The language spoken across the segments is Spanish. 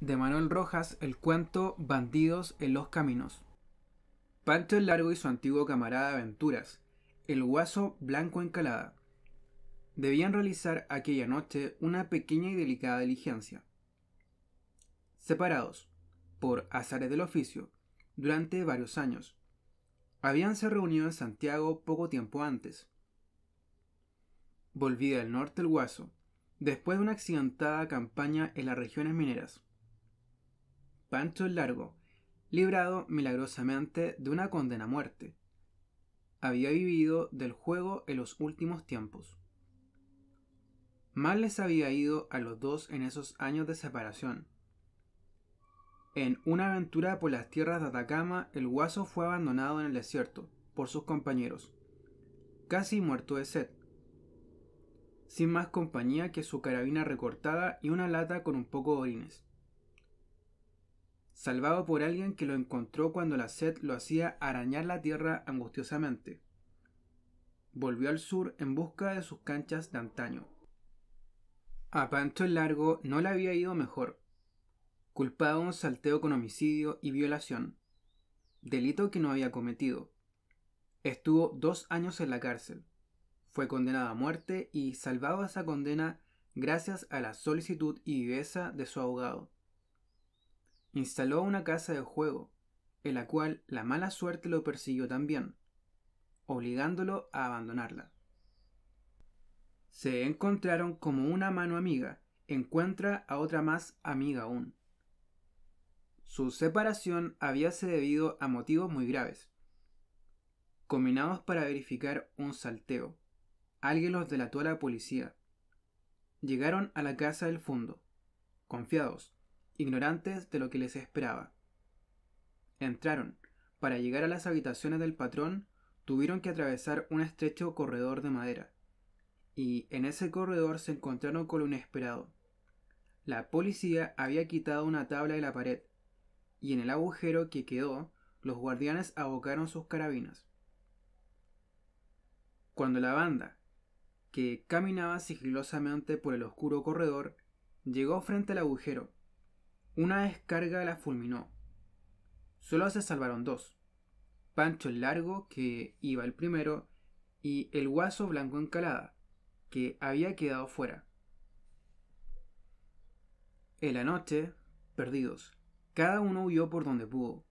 de Manuel Rojas el cuento Bandidos en los Caminos. Pancho el Largo y su antiguo camarada de aventuras, el guaso Blanco Encalada, debían realizar aquella noche una pequeña y delicada diligencia. Separados, por azares del oficio, durante varios años, habíanse reunido en Santiago poco tiempo antes. Volvía del norte el guaso, después de una accidentada campaña en las regiones mineras. Pancho el Largo, librado milagrosamente de una condena a muerte. Había vivido del juego en los últimos tiempos. Mal les había ido a los dos en esos años de separación. En una aventura por las tierras de Atacama, el guaso fue abandonado en el desierto por sus compañeros, casi muerto de sed, sin más compañía que su carabina recortada y una lata con un poco de orines salvado por alguien que lo encontró cuando la sed lo hacía arañar la tierra angustiosamente. Volvió al sur en busca de sus canchas de antaño. A Pancho el Largo no le había ido mejor. Culpado de un salteo con homicidio y violación, delito que no había cometido. Estuvo dos años en la cárcel. Fue condenado a muerte y salvado a esa condena gracias a la solicitud y viveza de su abogado instaló una casa de juego, en la cual la mala suerte lo persiguió también, obligándolo a abandonarla. Se encontraron como una mano amiga encuentra a otra más amiga aún. Su separación habíase debido a motivos muy graves, combinados para verificar un salteo. Alguien los delató a la policía. Llegaron a la casa del fondo, confiados, ignorantes de lo que les esperaba. Entraron. Para llegar a las habitaciones del patrón, tuvieron que atravesar un estrecho corredor de madera. Y en ese corredor se encontraron con lo inesperado. La policía había quitado una tabla de la pared, y en el agujero que quedó, los guardianes abocaron sus carabinas. Cuando la banda, que caminaba sigilosamente por el oscuro corredor, llegó frente al agujero, una descarga la fulminó. Solo se salvaron dos. Pancho el Largo, que iba el primero, y el guaso blanco encalada, que había quedado fuera. En la noche, perdidos, cada uno huyó por donde pudo.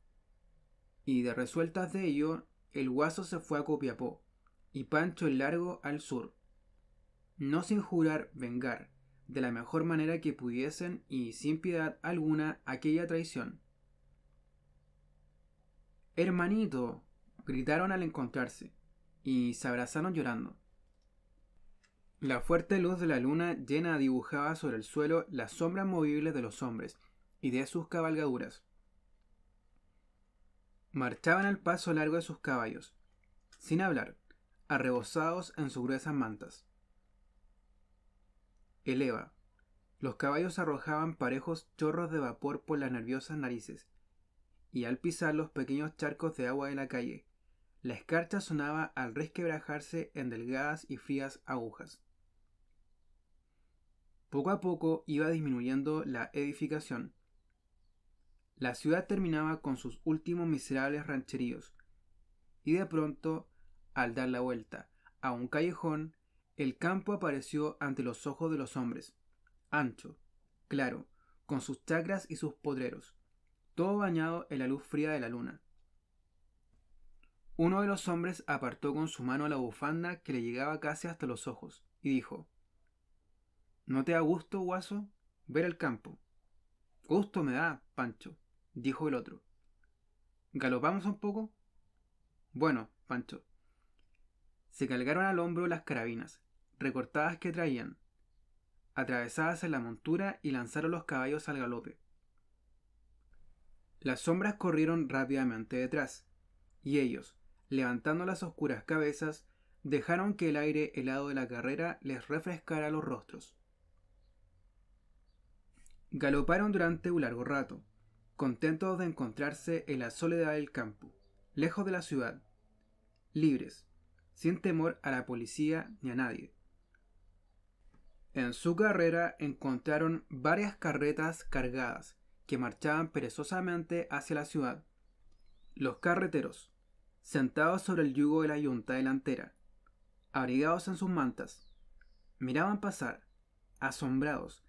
Y de resueltas de ello, el guaso se fue a Copiapó, y Pancho el Largo al sur. No sin jurar vengar, de la mejor manera que pudiesen y sin piedad alguna aquella traición. Hermanito, gritaron al encontrarse, y se abrazaron llorando. La fuerte luz de la luna llena dibujaba sobre el suelo las sombras movibles de los hombres y de sus cabalgaduras. Marchaban al paso largo de sus caballos, sin hablar, arrebozados en sus gruesas mantas. Eleva. Los caballos arrojaban parejos chorros de vapor por las nerviosas narices, y al pisar los pequeños charcos de agua de la calle, la escarcha sonaba al resquebrajarse en delgadas y frías agujas. Poco a poco iba disminuyendo la edificación. La ciudad terminaba con sus últimos miserables rancheríos, y de pronto, al dar la vuelta a un callejón, el campo apareció ante los ojos de los hombres, ancho, claro, con sus chacras y sus podreros, todo bañado en la luz fría de la luna. Uno de los hombres apartó con su mano la bufanda que le llegaba casi hasta los ojos y dijo, ¿No te da gusto, guaso, ver el campo? Gusto me da, Pancho, dijo el otro. ¿Galopamos un poco? Bueno, Pancho. Se calgaron al hombro las carabinas, recortadas que traían, atravesadas en la montura y lanzaron los caballos al galope. Las sombras corrieron rápidamente detrás, y ellos, levantando las oscuras cabezas, dejaron que el aire helado de la carrera les refrescara los rostros. Galoparon durante un largo rato, contentos de encontrarse en la soledad del campo, lejos de la ciudad, libres, sin temor a la policía ni a nadie. En su carrera encontraron varias carretas cargadas que marchaban perezosamente hacia la ciudad. Los carreteros, sentados sobre el yugo de la yunta delantera, abrigados en sus mantas, miraban pasar, asombrados,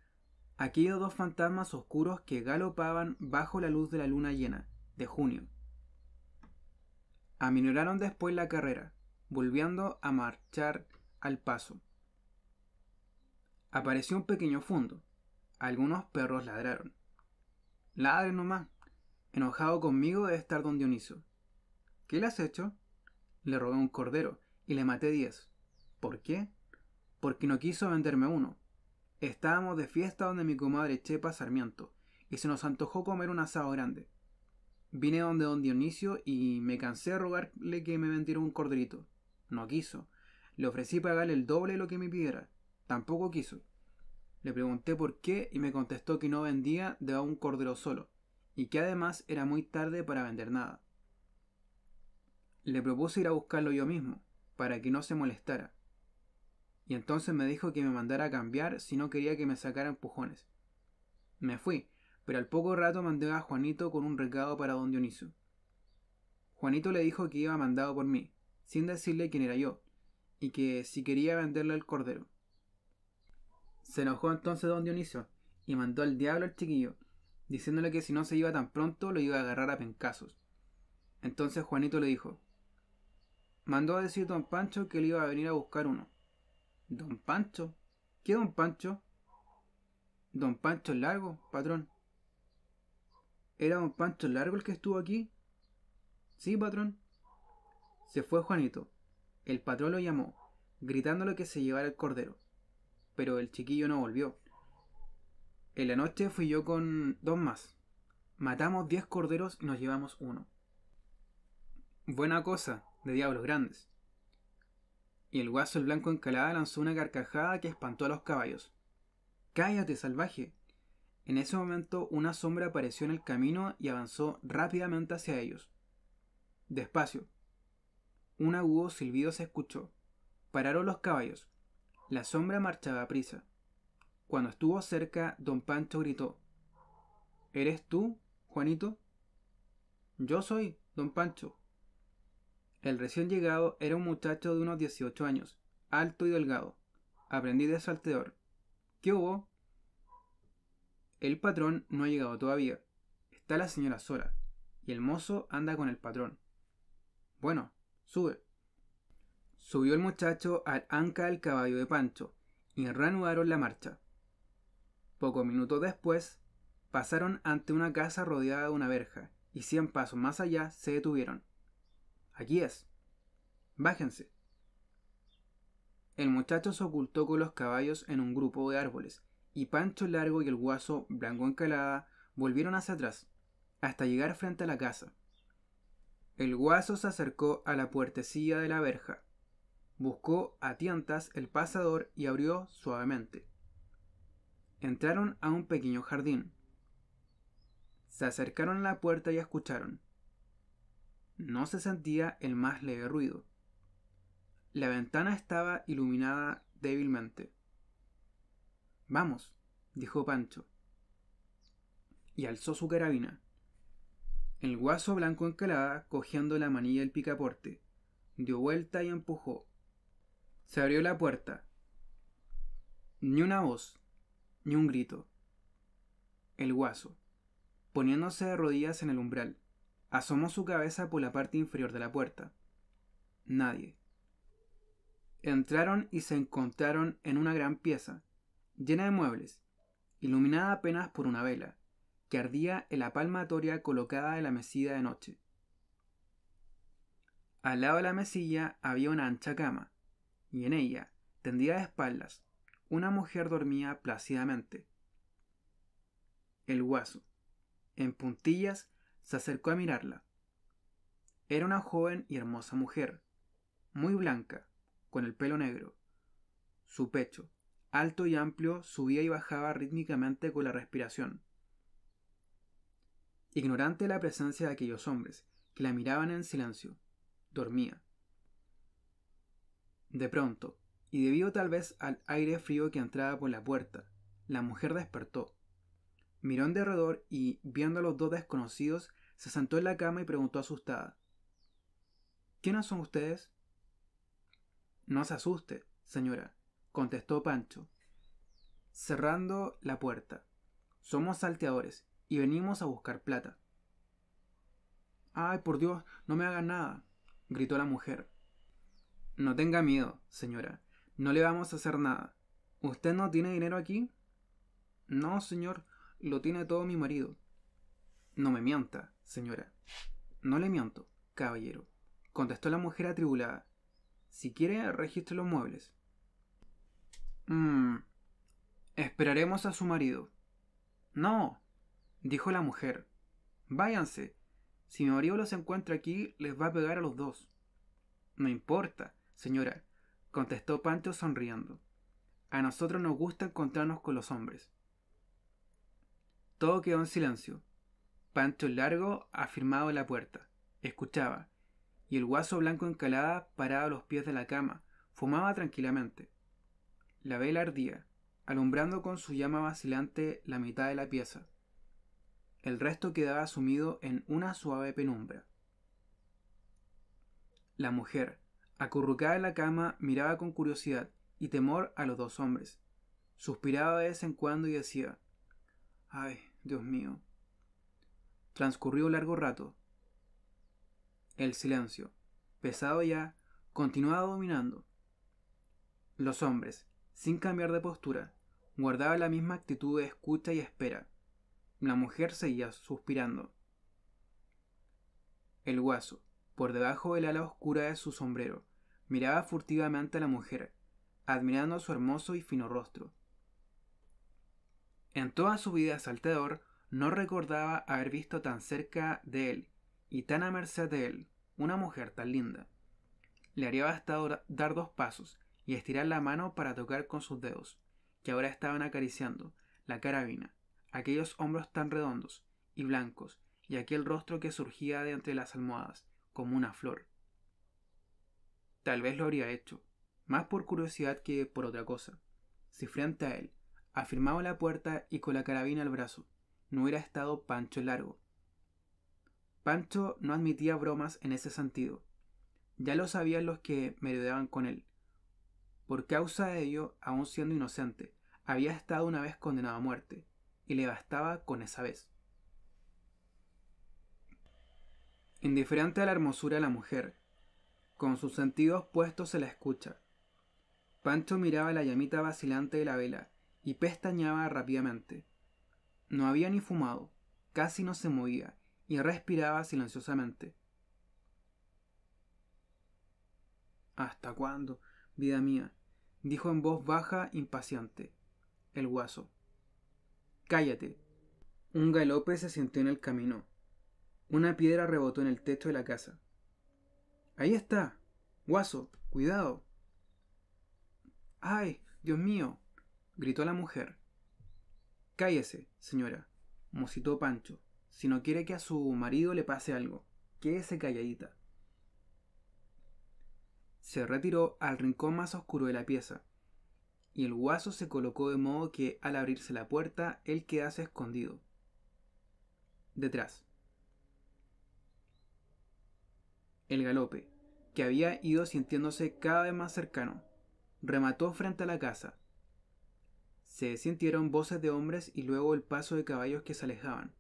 aquellos dos fantasmas oscuros que galopaban bajo la luz de la luna llena de junio. Aminoraron después la carrera, volviendo a marchar al paso. Apareció un pequeño fondo. Algunos perros ladraron. Ladre nomás. Enojado conmigo de estar don Dioniso. ¿Qué le has hecho? Le robé un cordero y le maté diez. ¿Por qué? Porque no quiso venderme uno. Estábamos de fiesta donde mi comadre Chepa Sarmiento y se nos antojó comer un asado grande. Vine donde don Dionisio y me cansé de rogarle que me vendiera un corderito. No quiso. Le ofrecí pagarle el doble de lo que me pidiera. Tampoco quiso. Le pregunté por qué y me contestó que no vendía de un cordero solo, y que además era muy tarde para vender nada. Le propuse ir a buscarlo yo mismo, para que no se molestara. Y entonces me dijo que me mandara a cambiar si no quería que me sacaran pujones, Me fui, pero al poco rato mandé a Juanito con un recado para don Dioniso. Juanito le dijo que iba mandado por mí, sin decirle quién era yo, y que si quería venderle el cordero. Se enojó entonces don Dionisio y mandó al diablo al chiquillo, diciéndole que si no se iba tan pronto lo iba a agarrar a pencazos. Entonces Juanito le dijo, mandó a decir don Pancho que le iba a venir a buscar uno. ¿Don Pancho? ¿Qué don Pancho? Don Pancho Largo, patrón. ¿Era don Pancho Largo el que estuvo aquí? Sí, patrón. Se fue Juanito. El patrón lo llamó, gritándole que se llevara el cordero pero el chiquillo no volvió. En la noche fui yo con dos más. Matamos diez corderos y nos llevamos uno. Buena cosa, de diablos grandes. Y el guaso el blanco encalada lanzó una carcajada que espantó a los caballos. Cállate, salvaje. En ese momento una sombra apareció en el camino y avanzó rápidamente hacia ellos. Despacio. Un agudo silbido se escuchó. Pararon los caballos. La sombra marchaba a prisa. Cuando estuvo cerca, don Pancho gritó. ¿Eres tú, Juanito? Yo soy, don Pancho. El recién llegado era un muchacho de unos 18 años, alto y delgado, Aprendí de salteador. ¿Qué hubo? El patrón no ha llegado todavía. Está la señora sola, y el mozo anda con el patrón. Bueno, sube. Subió el muchacho al anca del caballo de Pancho y reanudaron la marcha. Pocos minutos después, pasaron ante una casa rodeada de una verja y cien pasos más allá se detuvieron. Aquí es. Bájense. El muchacho se ocultó con los caballos en un grupo de árboles y Pancho Largo y el guaso Blanco Encalada volvieron hacia atrás, hasta llegar frente a la casa. El guaso se acercó a la puertecilla de la verja Buscó a tientas el pasador y abrió suavemente. Entraron a un pequeño jardín. Se acercaron a la puerta y escucharon. No se sentía el más leve ruido. La ventana estaba iluminada débilmente. Vamos, dijo Pancho. Y alzó su carabina. El guaso blanco encalada, cogiendo la manilla del picaporte, dio vuelta y empujó. Se abrió la puerta. Ni una voz, ni un grito. El guaso, poniéndose de rodillas en el umbral, asomó su cabeza por la parte inferior de la puerta. Nadie. Entraron y se encontraron en una gran pieza, llena de muebles, iluminada apenas por una vela, que ardía en la palmatoria colocada en la mesilla de noche. Al lado de la mesilla había una ancha cama, y en ella, tendida de espaldas, una mujer dormía plácidamente. El guaso, en puntillas, se acercó a mirarla. Era una joven y hermosa mujer, muy blanca, con el pelo negro. Su pecho, alto y amplio, subía y bajaba rítmicamente con la respiración. Ignorante de la presencia de aquellos hombres que la miraban en silencio, dormía. De pronto, y debido tal vez al aire frío que entraba por la puerta, la mujer despertó. Miró en derredor y, viendo a los dos desconocidos, se sentó en la cama y preguntó asustada. ¿Quiénes son ustedes? No se asuste, señora, contestó Pancho, cerrando la puerta. Somos salteadores y venimos a buscar plata. Ay, por Dios, no me haga nada, gritó la mujer, no tenga miedo, señora. No le vamos a hacer nada. ¿Usted no tiene dinero aquí? No, señor. Lo tiene todo mi marido. No me mienta, señora. No le miento, caballero. Contestó la mujer atribulada. Si quiere, registre los muebles. Mmm. Esperaremos a su marido. No, dijo la mujer. Váyanse. Si mi marido los encuentra aquí, les va a pegar a los dos. No importa, Señora, contestó Pancho sonriendo, a nosotros nos gusta encontrarnos con los hombres. Todo quedó en silencio. Pancho Largo, afirmado la puerta, escuchaba, y el guaso blanco encalada, parado a los pies de la cama, fumaba tranquilamente. La vela ardía, alumbrando con su llama vacilante la mitad de la pieza. El resto quedaba sumido en una suave penumbra. La mujer, Acurrucada en la cama, miraba con curiosidad y temor a los dos hombres. Suspiraba de vez en cuando y decía, Ay, Dios mío. Transcurrió un largo rato. El silencio, pesado ya, continuaba dominando. Los hombres, sin cambiar de postura, guardaban la misma actitud de escucha y espera. La mujer seguía suspirando. El guaso, por debajo del ala oscura de su sombrero, Miraba furtivamente a la mujer, admirando su hermoso y fino rostro. En toda su vida salteador no recordaba haber visto tan cerca de él y tan a merced de él una mujer tan linda. Le haría bastado dar dos pasos y estirar la mano para tocar con sus dedos, que ahora estaban acariciando, la carabina, aquellos hombros tan redondos y blancos, y aquel rostro que surgía de entre las almohadas, como una flor, Tal vez lo habría hecho, más por curiosidad que por otra cosa. Si frente a él, afirmado la puerta y con la carabina al brazo, no hubiera estado Pancho Largo. Pancho no admitía bromas en ese sentido. Ya lo sabían los que merodeaban con él. Por causa de ello, aún siendo inocente, había estado una vez condenado a muerte, y le bastaba con esa vez. Indiferente a la hermosura de la mujer, con sus sentidos puestos se la escucha. Pancho miraba la llamita vacilante de la vela y pestañaba rápidamente. No había ni fumado, casi no se movía y respiraba silenciosamente. ¿Hasta cuándo, vida mía? dijo en voz baja, impaciente. El guaso. Cállate. Un galope se sintió en el camino. Una piedra rebotó en el techo de la casa. Ahí está. Guaso, cuidado. ¡Ay, Dios mío! gritó la mujer. Cállese, señora, musitó Pancho. Si no quiere que a su marido le pase algo, quédese calladita. Se retiró al rincón más oscuro de la pieza, y el guaso se colocó de modo que al abrirse la puerta él quedase escondido. Detrás. El galope que había ido sintiéndose cada vez más cercano, remató frente a la casa. Se sintieron voces de hombres y luego el paso de caballos que se alejaban.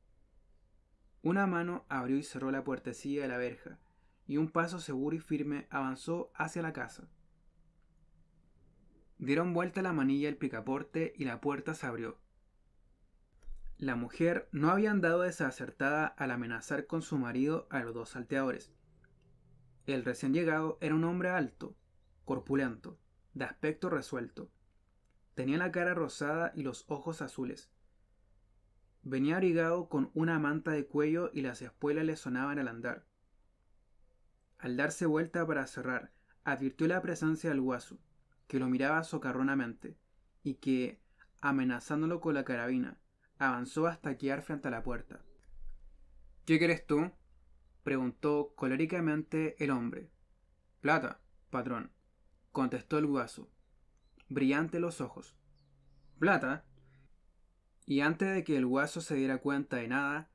Una mano abrió y cerró la puertecilla de la verja, y un paso seguro y firme avanzó hacia la casa. Dieron vuelta la manilla del picaporte y la puerta se abrió. La mujer no había andado desacertada al amenazar con su marido a los dos salteadores, el recién llegado era un hombre alto, corpulento, de aspecto resuelto. Tenía la cara rosada y los ojos azules. Venía abrigado con una manta de cuello y las espuelas le sonaban al andar. Al darse vuelta para cerrar, advirtió la presencia del guaso, que lo miraba socarronamente, y que, amenazándolo con la carabina, avanzó hasta quedar frente a la puerta. ¿Qué crees tú? preguntó coléricamente el hombre. Plata, patrón, contestó el guaso, brillante los ojos. Plata. Y antes de que el guaso se diera cuenta de nada,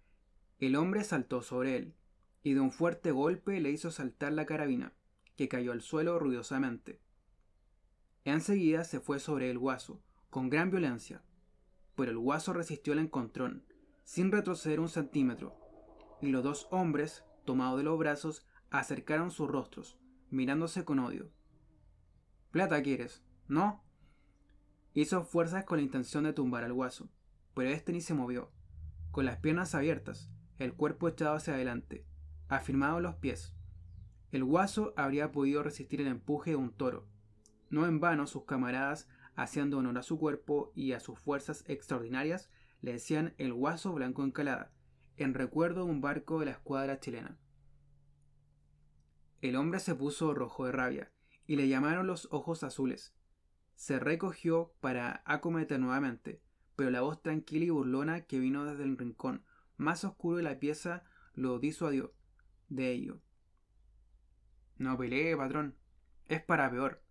el hombre saltó sobre él, y de un fuerte golpe le hizo saltar la carabina, que cayó al suelo ruidosamente. Enseguida se fue sobre el guaso, con gran violencia, pero el guaso resistió el encontrón, sin retroceder un centímetro, y los dos hombres, tomado de los brazos, acercaron sus rostros, mirándose con odio. Plata quieres, ¿no? Hizo fuerzas con la intención de tumbar al guaso, pero éste ni se movió, con las piernas abiertas, el cuerpo echado hacia adelante, afirmado los pies. El guaso habría podido resistir el empuje de un toro. No en vano sus camaradas, haciendo honor a su cuerpo y a sus fuerzas extraordinarias, le decían el guaso blanco encalada, en recuerdo de un barco de la escuadra chilena. El hombre se puso rojo de rabia y le llamaron los ojos azules. Se recogió para acometer nuevamente, pero la voz tranquila y burlona que vino desde el rincón más oscuro de la pieza lo disuadió de ello. No pelee, patrón. Es para peor.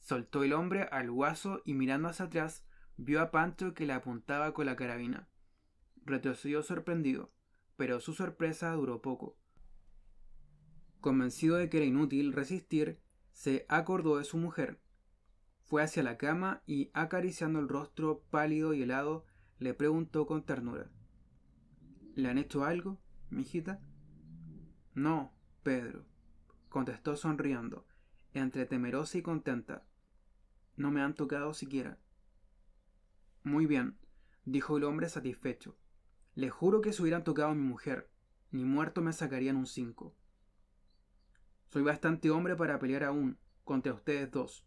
Soltó el hombre al guaso y mirando hacia atrás vio a Pancho que le apuntaba con la carabina retrocedió sorprendido, pero su sorpresa duró poco. Convencido de que era inútil resistir, se acordó de su mujer. Fue hacia la cama y, acariciando el rostro pálido y helado, le preguntó con ternura. ¿Le han hecho algo, hijita? No, Pedro, contestó sonriendo, entre temerosa y contenta. No me han tocado siquiera. Muy bien, dijo el hombre satisfecho. Le juro que se hubieran tocado a mi mujer, ni muerto me sacarían un cinco. Soy bastante hombre para pelear aún contra ustedes dos,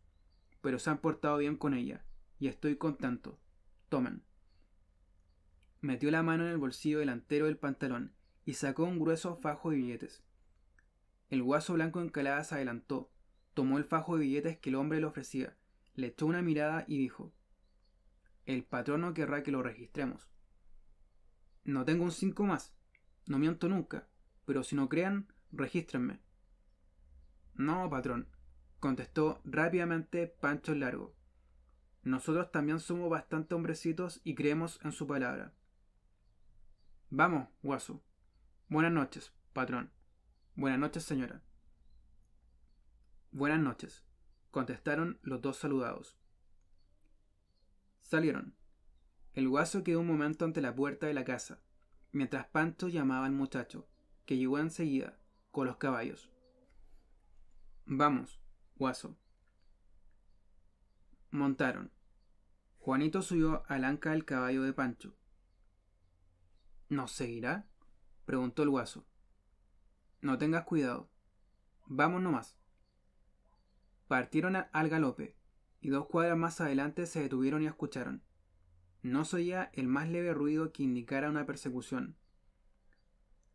pero se han portado bien con ella, y estoy contento. Tomen. Metió la mano en el bolsillo delantero del pantalón y sacó un grueso fajo de billetes. El guaso blanco encalada se adelantó, tomó el fajo de billetes que el hombre le ofrecía, le echó una mirada y dijo, El patrón no querrá que lo registremos. No tengo un 5 más. No miento nunca. Pero si no crean, regístrenme. No, patrón, contestó rápidamente Pancho Largo. Nosotros también somos bastante hombrecitos y creemos en su palabra. Vamos, guaso. Buenas noches, patrón. Buenas noches, señora. Buenas noches, contestaron los dos saludados. Salieron. El guaso quedó un momento ante la puerta de la casa, mientras Pancho llamaba al muchacho, que llegó enseguida, con los caballos. Vamos, guaso. Montaron. Juanito subió al anca del caballo de Pancho. ¿Nos seguirá? preguntó el guaso. No tengas cuidado. Vamos nomás. Partieron al galope, y dos cuadras más adelante se detuvieron y escucharon. No se oía el más leve ruido que indicara una persecución.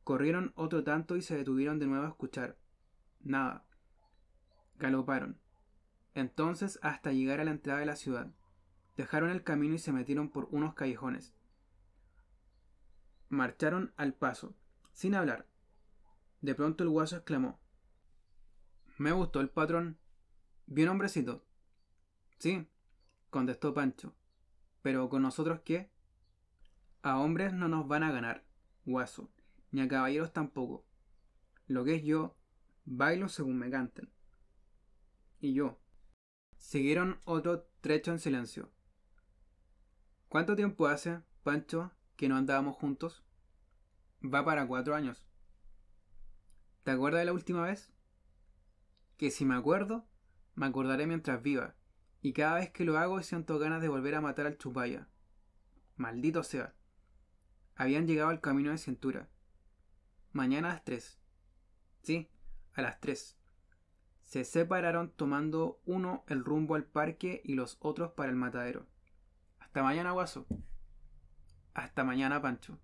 Corrieron otro tanto y se detuvieron de nuevo a escuchar. Nada. Galoparon. Entonces hasta llegar a la entrada de la ciudad. Dejaron el camino y se metieron por unos callejones. Marcharon al paso, sin hablar. De pronto el guaso exclamó. Me gustó el patrón. Bien hombrecito. Sí, contestó Pancho. Pero con nosotros qué? A hombres no nos van a ganar, guaso, ni a caballeros tampoco. Lo que es yo, bailo según me canten. Y yo. Siguieron otro trecho en silencio. ¿Cuánto tiempo hace, Pancho, que no andábamos juntos? Va para cuatro años. ¿Te acuerdas de la última vez? Que si me acuerdo, me acordaré mientras viva, y cada vez que lo hago siento ganas de volver a matar al chupaya. Maldito sea. Habían llegado al camino de cintura. Mañana a las tres. Sí, a las tres. Se separaron tomando uno el rumbo al parque y los otros para el matadero. Hasta mañana, guaso. Hasta mañana, Pancho.